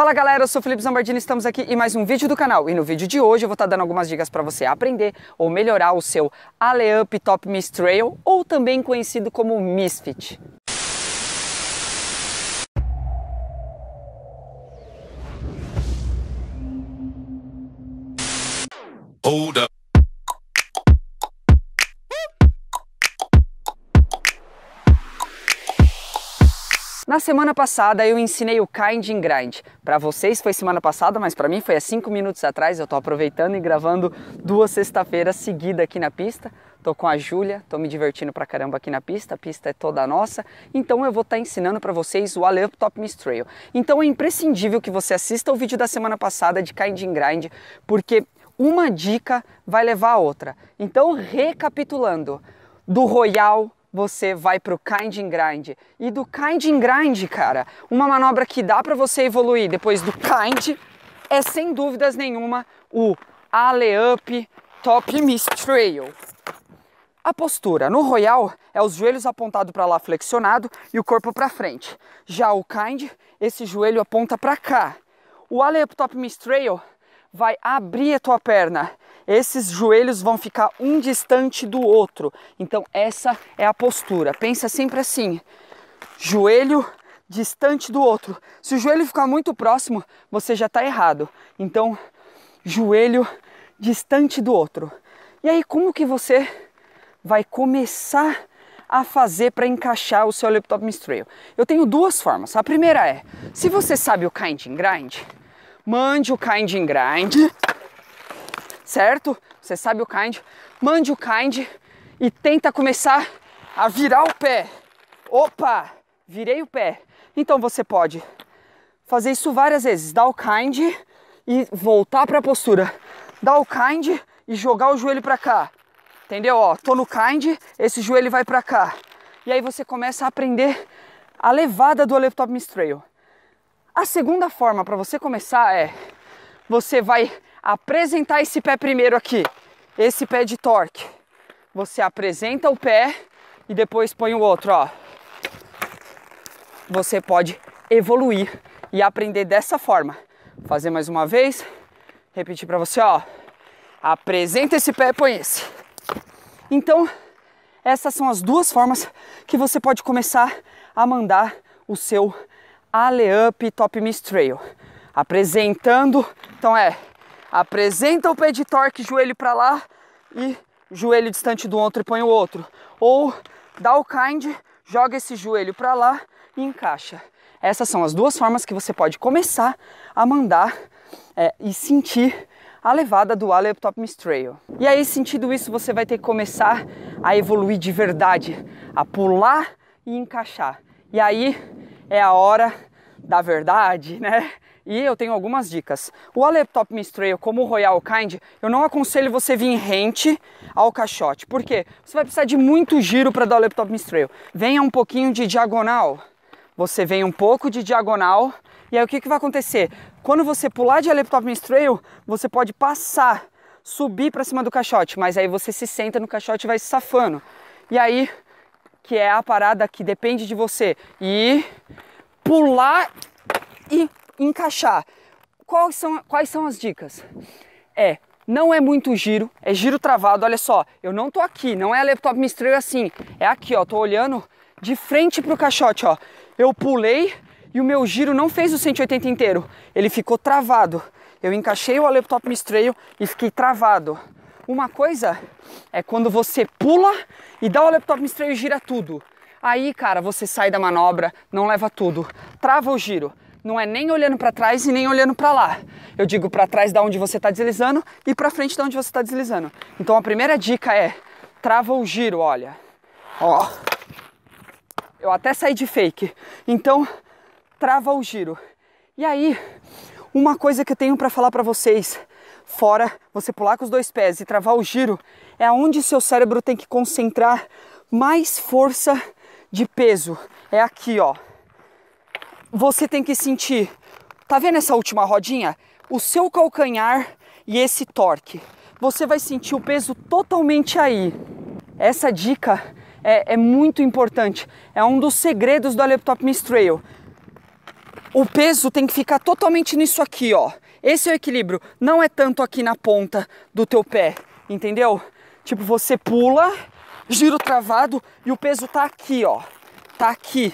Fala galera, eu sou Felipe Zambardini, estamos aqui em mais um vídeo do canal. E no vídeo de hoje eu vou estar tá dando algumas dicas para você aprender ou melhorar o seu Up Top Mist Trail, ou também conhecido como Misfit. Hold up. Na semana passada eu ensinei o Kind and Grind. Para vocês foi semana passada, mas para mim foi há cinco minutos atrás. Eu estou aproveitando e gravando duas sexta-feiras seguidas aqui na pista. Tô com a Júlia, tô me divertindo pra caramba aqui na pista, a pista é toda nossa, então eu vou estar tá ensinando para vocês o Ale Top Miss Trail. Então é imprescindível que você assista o vídeo da semana passada de Kind and Grind, porque uma dica vai levar a outra. Então, recapitulando, do Royal você vai pro kind and grind. E do kind and grind, cara, uma manobra que dá para você evoluir depois do kind é sem dúvidas nenhuma o alley-up top mistrail. A postura no Royal é os joelhos apontados para lá flexionado e o corpo para frente. Já o Kind, esse joelho aponta para cá. O Alley Up Top Mistrail vai abrir a tua perna. Esses joelhos vão ficar um distante do outro. Então essa é a postura. Pensa sempre assim: joelho distante do outro. Se o joelho ficar muito próximo, você já está errado. Então joelho distante do outro. E aí como que você vai começar a fazer para encaixar o seu laptop mistrail? Eu tenho duas formas. A primeira é, se você sabe o kind and grind, mande o kind em grind, certo? Você sabe o kind, mande o kind e tenta começar a virar o pé. Opa, virei o pé. Então você pode fazer isso várias vezes, dar o kind e voltar para a postura. Dar o kind e jogar o joelho para cá. Entendeu? Ó, tô no kind, esse joelho vai para cá. E aí você começa a aprender a levada do Oleptop Trail. A segunda forma para você começar é você vai apresentar esse pé primeiro aqui, esse pé de torque. Você apresenta o pé e depois põe o outro, ó. Você pode evoluir e aprender dessa forma. fazer mais uma vez. Repetir para você, ó. Apresenta esse pé, põe esse. Então, essas são as duas formas que você pode começar a mandar o seu Aleup Top Miss Trail. Apresentando, então é, apresenta o pé de torque, joelho para lá e joelho distante do outro e põe o outro. Ou dá o kind, joga esse joelho para lá e encaixa. Essas são as duas formas que você pode começar a mandar é, e sentir a levada do Aleup Top Miss Trail. E aí, sentindo isso, você vai ter que começar a evoluir de verdade, a pular e encaixar. E aí, é a hora da verdade, né? E eu tenho algumas dicas. O Aleptop Mistrail, como o Royal Kind, eu não aconselho você vir rente ao caixote. Por quê? Você vai precisar de muito giro para dar o Aleptop Mistrail. Venha um pouquinho de diagonal. Você vem um pouco de diagonal. E aí o que, que vai acontecer? Quando você pular de Aleptop Mistrail, você pode passar, subir para cima do caixote. Mas aí você se senta no caixote e vai se safando. E aí que é a parada que depende de você, e pular e encaixar. Quais são, quais são as dicas? É, não é muito giro, é giro travado, olha só, eu não tô aqui, não é a laptop me estreia assim, é aqui, ó, tô olhando de frente pro caixote, ó. Eu pulei e o meu giro não fez o 180 inteiro, ele ficou travado. Eu encaixei o laptop me e fiquei travado. Uma coisa é quando você pula e dá o laptop estranho e gira tudo. Aí, cara, você sai da manobra, não leva tudo, trava o giro. Não é nem olhando para trás e nem olhando para lá. Eu digo para trás da onde você está deslizando e para frente da onde você está deslizando. Então a primeira dica é trava o giro, olha. Ó. Eu até saí de fake. Então trava o giro. E aí, uma coisa que eu tenho para falar para vocês Fora, você pular com os dois pés e travar o giro é onde seu cérebro tem que concentrar mais força de peso. É aqui, ó. Você tem que sentir. Tá vendo essa última rodinha? O seu calcanhar e esse torque. Você vai sentir o peso totalmente aí. Essa dica é, é muito importante. É um dos segredos do Laptop Mistral. O peso tem que ficar totalmente nisso aqui, ó. Esse é o equilíbrio. Não é tanto aqui na ponta do teu pé, entendeu? Tipo, você pula, giro travado e o peso tá aqui, ó. Tá aqui.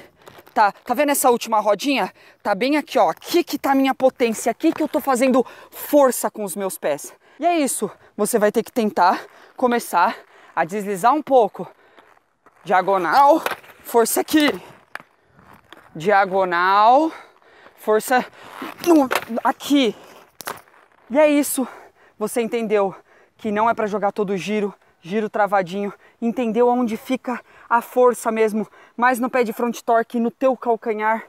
Tá, tá vendo essa última rodinha? Tá bem aqui, ó. Aqui que tá a minha potência, aqui que eu tô fazendo força com os meus pés. E é isso. Você vai ter que tentar começar a deslizar um pouco. Diagonal, força aqui. Diagonal, força aqui. E é isso. Você entendeu que não é para jogar todo o giro, giro travadinho. Entendeu onde fica a força mesmo, mais no pé de front torque, no teu calcanhar.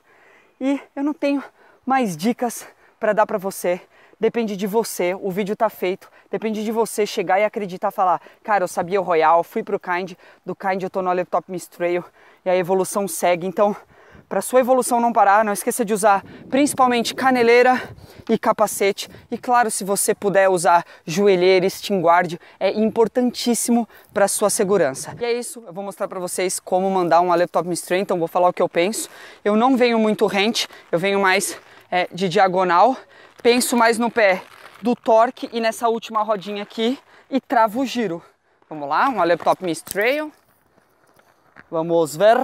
E eu não tenho mais dicas para dar para você. Depende de você, o vídeo tá feito. Depende de você chegar e acreditar, falar: "Cara, eu sabia o Royal, fui pro Kind, do Kind eu tô no Laptop Mistrail e a evolução segue". Então, para sua evolução não parar, não esqueça de usar principalmente caneleira e capacete. E claro, se você puder usar joelheira e guard, é importantíssimo para sua segurança. E é isso, eu vou mostrar para vocês como mandar um laptop midstream, então vou falar o que eu penso. Eu não venho muito rente, eu venho mais é, de diagonal, penso mais no pé do torque e nessa última rodinha aqui e travo o giro. Vamos lá, um laptop midstream. Vamos ver.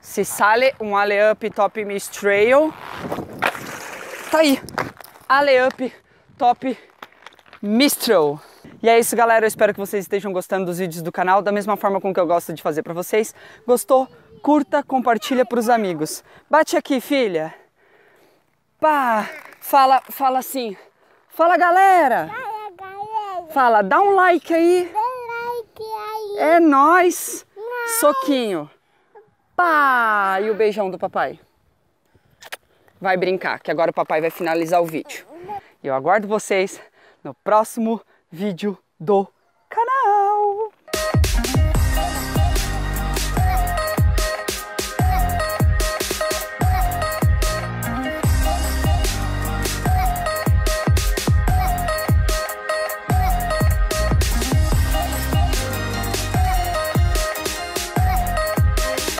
Se sale um Ale up top miss trail. Tá aí, Ale up top Mistral. E é isso, galera. Eu espero que vocês estejam gostando dos vídeos do canal, da mesma forma com que eu gosto de fazer para vocês. Gostou? Curta, compartilha para os amigos. Bate aqui, filha. Pá! Fala, fala assim. Fala, galera. Fala, dá um like aí. Dá um like aí. É nós. Soquinho. E o beijão do papai? Vai brincar, que agora o papai vai finalizar o vídeo. Eu aguardo vocês no próximo vídeo do canal.